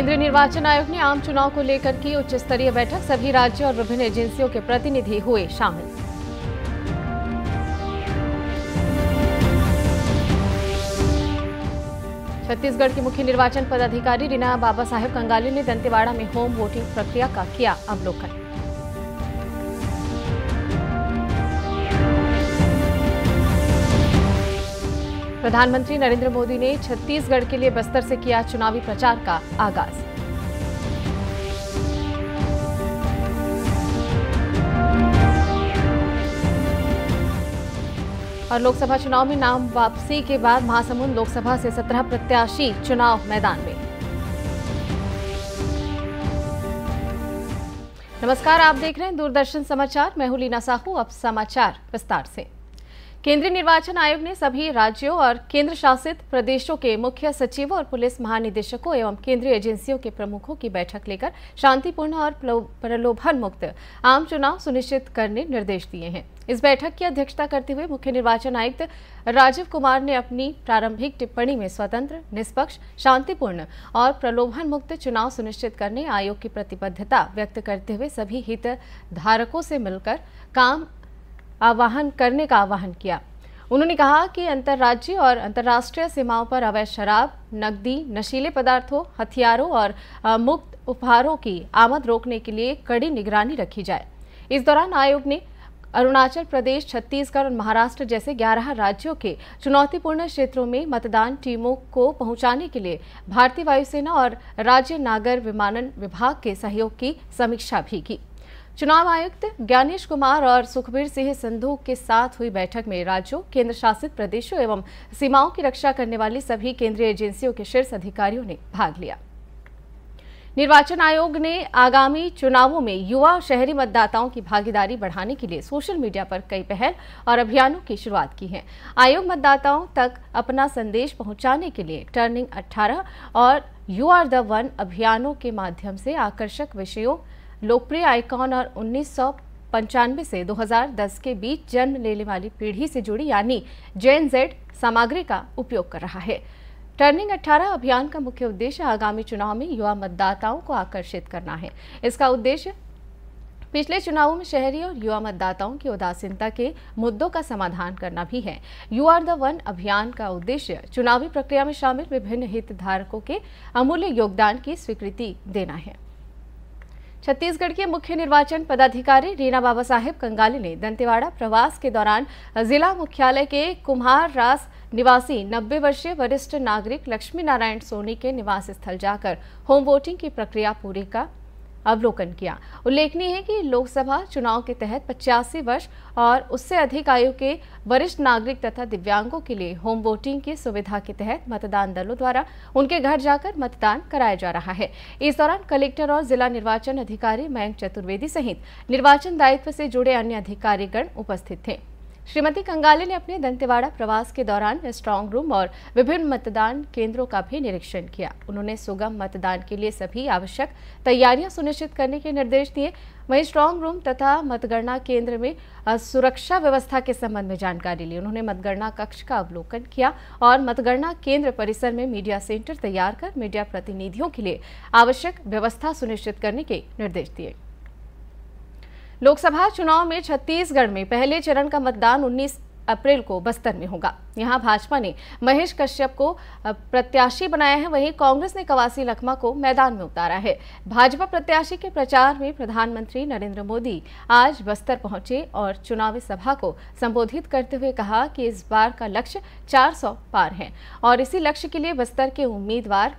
केंद्रीय निर्वाचन आयोग ने आम चुनाव को लेकर की उच्च स्तरीय बैठक सभी राज्यों और विभिन्न एजेंसियों के प्रतिनिधि हुए शामिल छत्तीसगढ़ के मुख्य निर्वाचन पदाधिकारी रीना बाबा साहेब कंगाली ने दंतेवाड़ा में होम वोटिंग प्रक्रिया का किया अवलोकन प्रधानमंत्री नरेंद्र मोदी ने छत्तीसगढ़ के लिए बस्तर से किया चुनावी प्रचार का आगाज और लोकसभा चुनाव में नाम वापसी के बाद महासमुंद लोकसभा से सत्रह प्रत्याशी चुनाव मैदान में नमस्कार आप देख रहे हैं दूरदर्शन समाचार मैं हूं लीना साहू अब समाचार विस्तार से केंद्रीय निर्वाचन आयोग ने सभी राज्यों और केंद्र शासित प्रदेशों के मुख्य सचिवों और पुलिस महानिदेशकों एवं केंद्रीय एजेंसियों के प्रमुखों की बैठक लेकर शांतिपूर्ण और प्रलोभन मुक्त आम चुनाव सुनिश्चित करने निर्देश दिए हैं इस बैठक की अध्यक्षता करते हुए मुख्य निर्वाचन आयुक्त राजीव कुमार ने अपनी प्रारंभिक टिप्पणी में स्वतंत्र निष्पक्ष शांतिपूर्ण और प्रलोभन मुक्त चुनाव सुनिश्चित करने आयोग की प्रतिबद्धता व्यक्त करते हुए सभी हितधारकों से मिलकर काम आह्वान करने का आह्वान किया उन्होंने कहा कि अंतर्राज्यीय और अंतर्राष्ट्रीय सीमाओं पर अवैध शराब नकदी नशीले पदार्थों हथियारों और मुक्त उपहारों की आमद रोकने के लिए कड़ी निगरानी रखी जाए इस दौरान आयोग ने अरुणाचल प्रदेश छत्तीसगढ़ और महाराष्ट्र जैसे 11 राज्यों के चुनौतीपूर्ण क्षेत्रों में मतदान टीमों को पहुंचाने के लिए भारतीय वायुसेना और राज्य नागर विमानन विभाग के सहयोग की समीक्षा भी की चुनाव आयुक्त ज्ञानेश कुमार और सुखबीर सिंह संधू के साथ हुई बैठक में राज्यों केंद्र शासित प्रदेशों एवं सीमाओं की रक्षा करने वाली सभी केंद्रीय एजेंसियों के शीर्ष अधिकारियों ने भाग लिया निर्वाचन आयोग ने आगामी चुनावों में युवा शहरी मतदाताओं की भागीदारी बढ़ाने के लिए सोशल मीडिया पर कई पहल और अभियानों की शुरुआत की है आयोग मतदाताओं तक अपना संदेश पहुंचाने के लिए टर्निंग 18 और यू आर द वन अभियानों के माध्यम से आकर्षक विषयों लोकप्रिय आइकॉन और उन्नीस पंचानवे से 2010 के बीच जन्म लेने वाली पीढ़ी से जुड़ी यानी जेन जेड सामग्री का उपयोग कर रहा है टर्निंग 18 अभियान का मुख्य उद्देश्य आगामी चुनाव में युवा मतदाताओं को आकर्षित करना है इसका उद्देश्य पिछले चुनावों में शहरी और युवा मतदाताओं की उदासीनता के मुद्दों का समाधान करना भी है यू आर द वन अभियान का उद्देश्य चुनावी प्रक्रिया में शामिल विभिन्न हितधारकों के अमूल्य योगदान की स्वीकृति देना है छत्तीसगढ़ के मुख्य निर्वाचन पदाधिकारी रीना बाबा साहेब कंगाली ने दंतेवाड़ा प्रवास के दौरान जिला मुख्यालय के कुम्हार रास निवासी नब्बे वर्षीय वरिष्ठ नागरिक लक्ष्मी नारायण सोनी के निवास स्थल जाकर होम वोटिंग की प्रक्रिया पूरी का अवलोकन किया उल्लेखनीय है कि लोकसभा चुनाव के तहत पचासी वर्ष और उससे अधिक आयु के वरिष्ठ नागरिक तथा दिव्यांगों के लिए होम वोटिंग की सुविधा के तहत मतदान दलों द्वारा उनके घर जाकर मतदान कराया जा रहा है इस दौरान कलेक्टर और जिला निर्वाचन अधिकारी मयंक चतुर्वेदी सहित निर्वाचन दायित्व से जुड़े अन्य अधिकारीगण उपस्थित थे श्रीमती कंगाले ने अपने दंतेवाड़ा प्रवास के दौरान स्ट्रांग रूम और विभिन्न मतदान केंद्रों का भी निरीक्षण किया उन्होंने सुगम मतदान के लिए सभी आवश्यक तैयारियां सुनिश्चित करने के निर्देश दिए वहीं स्ट्रांग रूम तथा मतगणना केंद्र में सुरक्षा व्यवस्था के संबंध में जानकारी ली उन्होंने मतगणना कक्ष का अवलोकन किया और मतगणना केंद्र परिसर में मीडिया सेंटर तैयार कर मीडिया प्रतिनिधियों के लिए आवश्यक व्यवस्था सुनिश्चित करने के निर्देश दिए लोकसभा चुनाव में छत्तीसगढ़ में पहले चरण का मतदान 19 अप्रैल को बस्तर में होगा यहां भाजपा ने महेश कश्यप को प्रत्याशी बनाया है वहीं कांग्रेस ने कवासी लखमा को मैदान में उतारा है भाजपा प्रत्याशी के प्रचार में प्रधानमंत्री नरेंद्र मोदी आज बस्तर पहुंचे और चुनावी सभा को संबोधित करते हुए कहा कि इस बार का लक्ष्य चार पार है और इसी लक्ष्य के लिए बस्तर के उम्मीदवार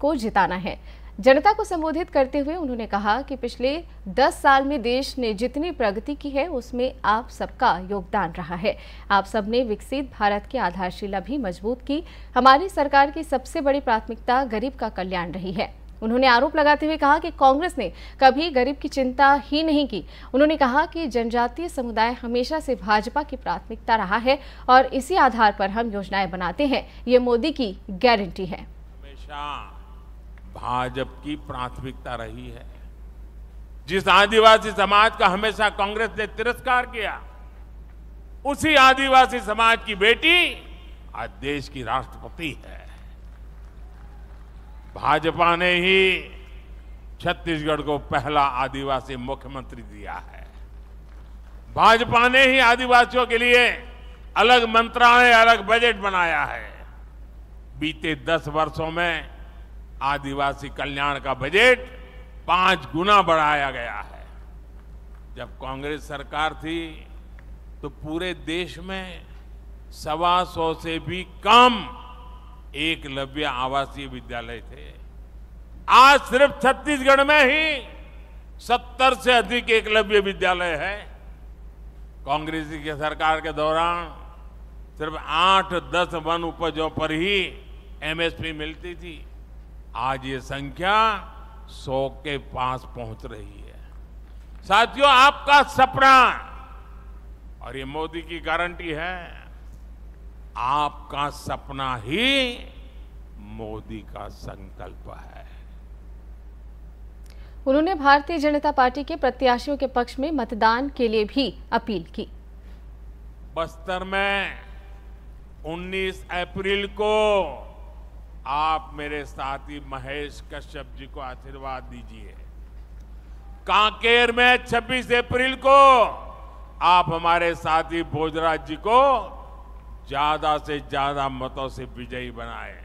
को जिताना है जनता को संबोधित करते हुए उन्होंने कहा कि पिछले 10 साल में देश ने जितनी प्रगति की है उसमें आप सबका योगदान रहा है आप सबने विकसित भारत की आधारशिला भी मजबूत की हमारी सरकार की सबसे बड़ी प्राथमिकता गरीब का कल्याण रही है उन्होंने आरोप लगाते हुए कहा कि कांग्रेस ने कभी गरीब की चिंता ही नहीं की उन्होंने कहा कि जनजातीय समुदाय हमेशा से भाजपा की प्राथमिकता रहा है और इसी आधार पर हम योजनाएं बनाते हैं ये मोदी की गारंटी है हमेशा भाजपा की प्राथमिकता रही है जिस आदिवासी समाज का हमेशा कांग्रेस ने तिरस्कार किया उसी आदिवासी समाज की बेटी आज देश की राष्ट्रपति है भाजपा ने ही छत्तीसगढ़ को पहला आदिवासी मुख्यमंत्री दिया है भाजपा ने ही आदिवासियों के लिए अलग मंत्रालय अलग बजट बनाया है बीते दस वर्षों में आदिवासी कल्याण का बजट पांच गुना बढ़ाया गया है जब कांग्रेस सरकार थी तो पूरे देश में सवा सौ से भी कम एक लव्य आवासीय विद्यालय थे आज सिर्फ छत्तीसगढ़ में ही सत्तर से अधिक एक लव्य विद्यालय है कांग्रेस की सरकार के दौरान सिर्फ आठ दस वन उपजों पर ही एमएसपी मिलती थी आज ये संख्या सौ के पास पहुंच रही है साथियों आपका सपना और ये मोदी की गारंटी है आपका सपना ही मोदी का संकल्प है उन्होंने भारतीय जनता पार्टी के प्रत्याशियों के पक्ष में मतदान के लिए भी अपील की बस्तर में 19 अप्रैल को आप मेरे साथी महेश कश्यप जी को आशीर्वाद दीजिए कांकेर में 26 अप्रैल को आप हमारे साथी भोजराज जी को ज्यादा से ज्यादा मतों से विजयी बनाए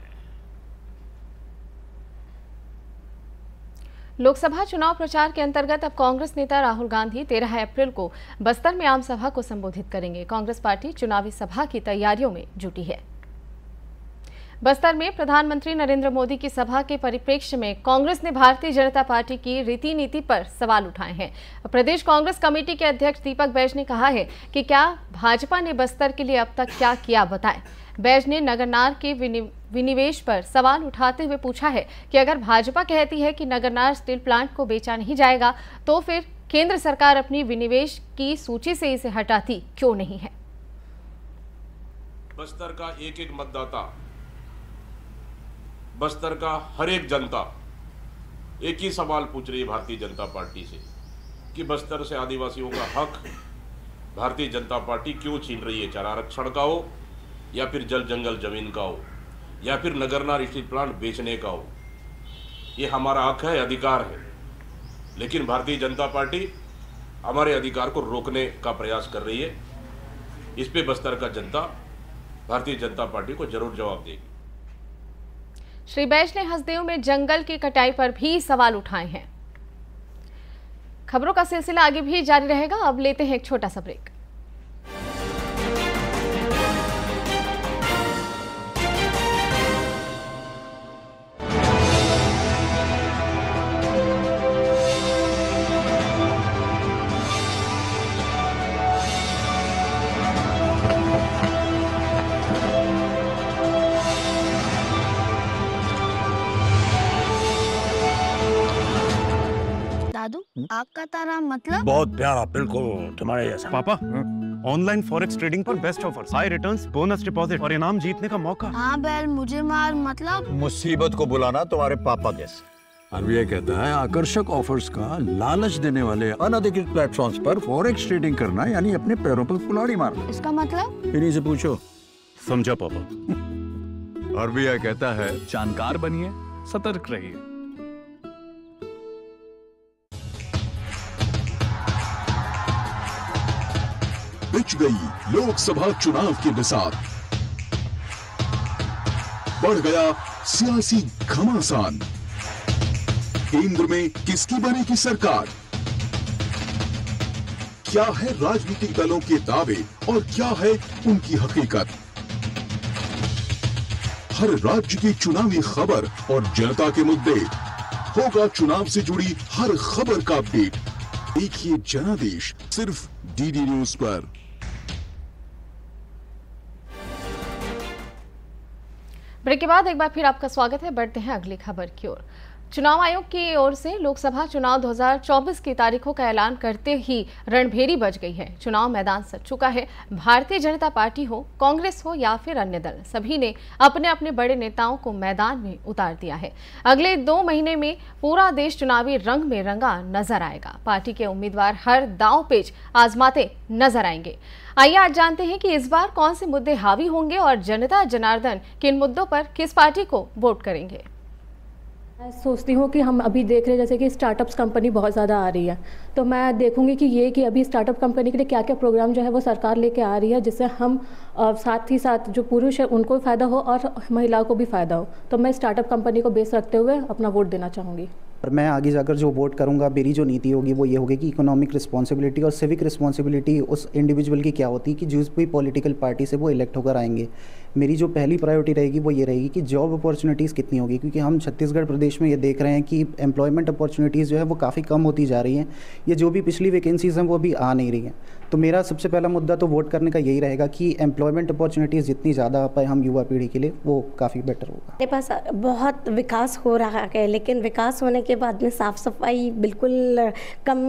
लोकसभा चुनाव प्रचार के अंतर्गत अब कांग्रेस नेता राहुल गांधी 13 अप्रैल को बस्तर में आम सभा को संबोधित करेंगे कांग्रेस पार्टी चुनावी सभा की तैयारियों में जुटी है बस्तर में प्रधानमंत्री नरेंद्र मोदी की सभा के परिप्रेक्ष्य में कांग्रेस ने भारतीय जनता पार्टी की रीति नीति पर सवाल उठाए हैं प्रदेश कांग्रेस कमेटी के अध्यक्ष दीपक बैज ने कहा है कि क्या भाजपा ने बस्तर के लिए अब तक क्या किया बताएं बैज ने नगरनार के विनिवेश पर सवाल उठाते हुए पूछा है कि अगर भाजपा कहती है कि नगरनार स्टील प्लांट को बेचा नहीं जाएगा तो फिर केंद्र सरकार अपनी विनिवेश की सूची से इसे हटाती क्यों नहीं है बस्तर का एक एक मतदाता बस्तर का हर एक जनता एक ही सवाल पूछ रही है भारतीय जनता पार्टी से कि बस्तर से आदिवासियों का हक भारतीय जनता पार्टी क्यों छीन रही है चाहे आरक्षण का हो या फिर जल जंगल जमीन का हो या फिर नगरनार स्टील प्लांट बेचने का हो ये हमारा हक है अधिकार है लेकिन भारतीय जनता पार्टी हमारे अधिकार को रोकने का प्रयास कर रही है इस पे बस्तर का जनता भारतीय जनता पार्टी को जरूर जवाब देगी श्री बैज ने हसदेव में जंगल की कटाई पर भी सवाल उठाए हैं खबरों का सिलसिला आगे भी जारी रहेगा अब लेते हैं एक छोटा सा ब्रेक का तारा मतलब बहुत प्यारा बिल्कुल तुम्हारे जैसा पापा ऑनलाइन फॉरेक्स ट्रेडिंग पर best offer high returns bonus deposit और इनाम जीतने का मौका हाँ बैल मुझे मार मतलब मुसीबत को बुलाना तुम्हारे पापा जैसे अब ये कहता है आकर्षक ऑफर्स का लालच देने वाले अनधिकृत प्लेटफॉर्म्स पर फॉरेक्स ट्रेडिंग करना यानी अपने पैरों पर कुल्हाड़ी मारना इसका मतलब इन्हीं से पूछो समझा पापा आरबीआई कहता है जानकार बनिए सतर्क रहिए बिछ गई लोकसभा चुनाव के बिसात बढ़ गया सियासी घमासान केंद्र में किसकी बनेगी सरकार क्या है राजनीतिक दलों के दावे और क्या है उनकी हकीकत हर राज्य की चुनावी खबर और जनता के मुद्दे होगा चुनाव से जुड़ी हर खबर का अपडेट देखिए जनादेश सिर्फ डीडी न्यूज पर ब्रेक के बाद एक बार फिर आपका स्वागत है बढ़ते हैं अगली खबर की ओर चुनाव आयोग की ओर से लोकसभा चुनाव 2024 की तारीखों का ऐलान करते ही रणभेरी बच गई है चुनाव मैदान सज चुका है भारतीय जनता पार्टी हो कांग्रेस हो या फिर अन्य दल सभी ने अपने अपने बड़े नेताओं को मैदान में उतार दिया है अगले दो महीने में पूरा देश चुनावी रंग में रंगा नजर आएगा पार्टी के उम्मीदवार हर दाव पेज आजमाते नजर आएंगे आइए आज जानते हैं कि इस बार कौन से मुद्दे हावी होंगे और जनता जनार्दन किन मुद्दों पर किस पार्टी को वोट करेंगे मैं सोचती हूँ कि हम अभी देख रहे हैं जैसे कि स्टार्टअप्स कंपनी बहुत ज़्यादा आ रही है तो मैं देखूंगी कि ये कि अभी स्टार्टअप कंपनी के लिए क्या क्या प्रोग्राम जो है वो सरकार लेके आ रही है जिससे हम साथ ही साथ जो पुरुष है उनको फ़ायदा हो और महिलाओं को भी फ़ायदा हो तो मैं स्टार्टअप कंपनी को बेस रखते हुए अपना वोट देना चाहूँगी और मैं आगे जाकर जो वोट करूँगा मेरी जो नीति होगी वो ये होगी कि इकोनॉमिक रिस्पॉन्सिबिलिटी और सिविक रिस्पॉन्सिबिलिटी उस इंडिविजुअल की क्या होती है कि जिस भी पॉलिटिकल पार्टी से वो इलेक्ट होकर आएंगे मेरी जो पहली प्रायोरिटी रहेगी वो ये रहेगी कि जॉब अपॉर्चुनिटीज़ कितनी होगी क्योंकि हम छत्तीसगढ़ प्रदेश में ये देख रहे हैं कि एम्प्लॉयमेंट अपॉर्चुनिटीज़ जो है वो काफ़ी कम होती जा रही हैं या जो भी पिछली वैकेंसीज़ हैं वो अभी आ नहीं रही हैं तो मेरा सबसे पहला मुद्दा तो वोट करने का यही रहेगा कि एम्प्लॉयमेंट अपॉर्चुनिटीज़ जितनी ज़्यादा पाए हम युवा पीढ़ी के लिए वो काफ़ी बेटर होगा मेरे पास बहुत विकास हो रहा है लेकिन विकास होने के बाद में साफ़ सफाई बिल्कुल कम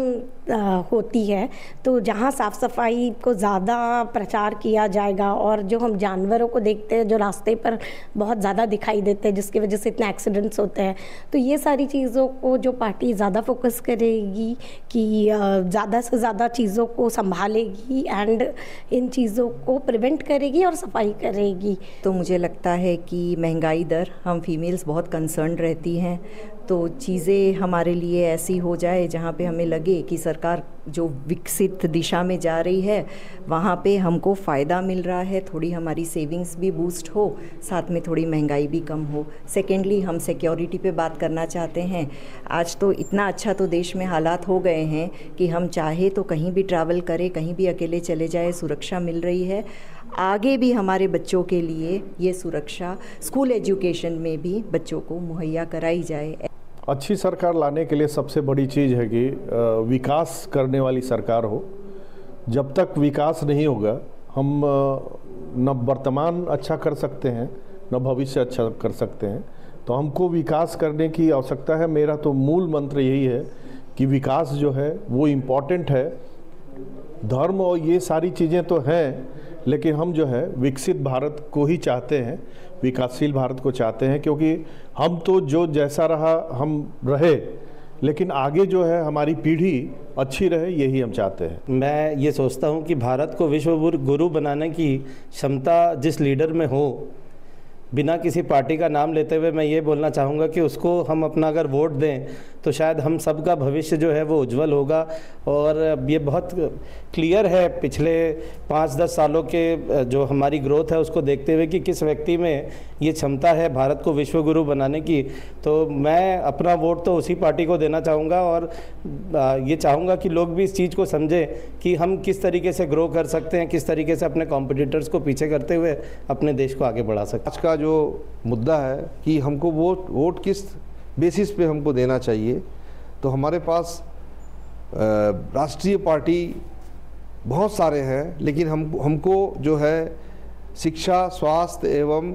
होती है तो जहाँ साफ़ सफाई को ज़्यादा प्रचार किया जाएगा और जो हम जानवरों को देखते हैं जो रास्ते पर बहुत ज़्यादा दिखाई देते हैं जिसकी वजह से इतने एक्सीडेंट्स होते हैं तो ये सारी चीज़ों को जो पार्टी ज़्यादा फोकस करेगी कि ज़्यादा से ज़्यादा चीज़ों को संभाल संभालेगी एंड इन चीज़ों को प्रिवेंट करेगी और सफाई करेगी तो मुझे लगता है कि महंगाई दर हम फीमेल्स बहुत कंसर्न रहती हैं तो चीज़ें हमारे लिए ऐसी हो जाए जहाँ पे हमें लगे कि सरकार जो विकसित दिशा में जा रही है वहाँ पे हमको फ़ायदा मिल रहा है थोड़ी हमारी सेविंग्स भी बूस्ट हो साथ में थोड़ी महंगाई भी कम हो सेकेंडली हम सिक्योरिटी पे बात करना चाहते हैं आज तो इतना अच्छा तो देश में हालात हो गए हैं कि हम चाहे तो कहीं भी ट्रैवल करें कहीं भी अकेले चले जाए सुरक्षा मिल रही है आगे भी हमारे बच्चों के लिए ये सुरक्षा स्कूल एजुकेशन में भी बच्चों को मुहैया कराई जाए अच्छी सरकार लाने के लिए सबसे बड़ी चीज़ है कि विकास करने वाली सरकार हो जब तक विकास नहीं होगा हम न वर्तमान अच्छा कर सकते हैं न भविष्य अच्छा कर सकते हैं तो हमको विकास करने की आवश्यकता है मेरा तो मूल मंत्र यही है कि विकास जो है वो इम्पॉर्टेंट है धर्म और ये सारी चीज़ें तो हैं लेकिन हम जो है विकसित भारत को ही चाहते हैं विकासशील भारत को चाहते हैं क्योंकि हम तो जो जैसा रहा हम रहे लेकिन आगे जो है हमारी पीढ़ी अच्छी रहे यही हम चाहते हैं मैं ये सोचता हूँ कि भारत को विश्व गुरु बनाने की क्षमता जिस लीडर में हो बिना किसी पार्टी का नाम लेते हुए मैं ये बोलना चाहूँगा कि उसको हम अपना अगर वोट दें तो शायद हम सब का भविष्य जो है वो उज्जवल होगा और ये बहुत क्लियर है पिछले पाँच दस सालों के जो हमारी ग्रोथ है उसको देखते हुए कि किस व्यक्ति में ये क्षमता है भारत को विश्व गुरु बनाने की तो मैं अपना वोट तो उसी पार्टी को देना चाहूँगा और ये चाहूँगा कि लोग भी इस चीज़ को समझें कि हम किस तरीके से ग्रो कर सकते हैं किस तरीके से अपने कॉम्पिटिटर्स को पीछे करते हुए अपने देश को आगे बढ़ा सकते आज का जो मुद्दा है कि हमको वोट वोट किस बेसिस पे हमको देना चाहिए तो हमारे पास राष्ट्रीय पार्टी बहुत सारे हैं लेकिन हम हमको जो है शिक्षा स्वास्थ्य एवं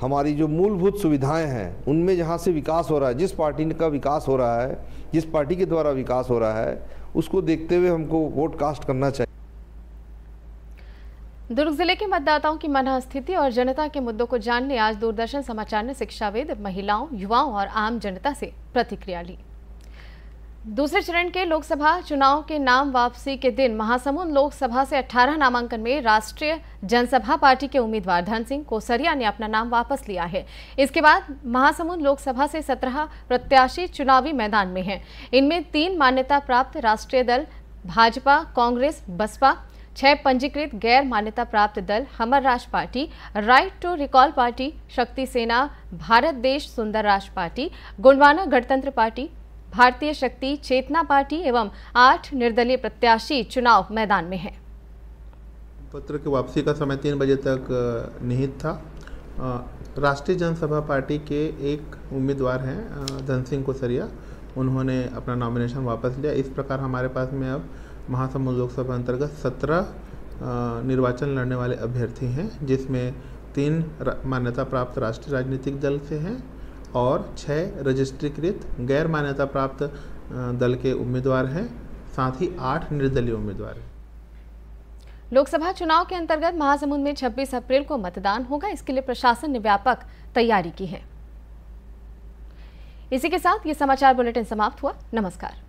हमारी जो मूलभूत सुविधाएं हैं उनमें जहाँ से विकास हो रहा है जिस पार्टी का विकास हो रहा है जिस पार्टी के द्वारा विकास हो रहा है उसको देखते हुए हमको वोट कास्ट करना चाहिए दुर्ग जिले के मतदाताओं की मन स्थिति और जनता के मुद्दों को जानने आज दूरदर्शन समाचार ने शिक्षाविद महिलाओं युवाओं और आम जनता से प्रतिक्रिया ली दूसरे चरण के लोकसभा चुनाव के नाम वापसी के दिन महासमुंद लोकसभा से 18 नामांकन में राष्ट्रीय जनसभा पार्टी के उम्मीदवार धन सिंह कोसरिया ने अपना नाम वापस लिया है इसके बाद महासमुंद लोकसभा से 17 प्रत्याशी चुनावी मैदान में हैं इनमें तीन मान्यता प्राप्त राष्ट्रीय दल भाजपा कांग्रेस बसपा छह पंजीकृत गैर मान्यता प्राप्त दल Hamar Rashtra party right to recall party Shakti Sena Bharat देश सुंदर राष्ट्र पार्टी गुंडवाना गणतंत्र पार्टी भारतीय शक्ति चेतना पार्टी एवं आठ निर्दलीय प्रत्याशी चुनाव मैदान में हैं। पत्र की वापसी का समय तीन बजे तक निहित था राष्ट्रीय जनसभा पार्टी के एक उम्मीदवार हैं धन सिंह कोसरिया उन्होंने अपना नॉमिनेशन वापस लिया इस प्रकार हमारे पास में अब महासमुंद लोकसभा अंतर्गत सत्रह निर्वाचन लड़ने वाले अभ्यर्थी हैं जिसमें तीन मान्यता प्राप्त राष्ट्रीय राजनीतिक दल से हैं और छः रजिस्ट्रीकृत गैर मान्यता प्राप्त दल के उम्मीदवार हैं साथ ही आठ निर्दलीय उम्मीदवार हैं लोकसभा चुनाव के अंतर्गत महासमुंद में 26 अप्रैल को मतदान होगा इसके लिए प्रशासन ने व्यापक तैयारी की है इसी के साथ ये समाचार बुलेटिन समाप्त हुआ नमस्कार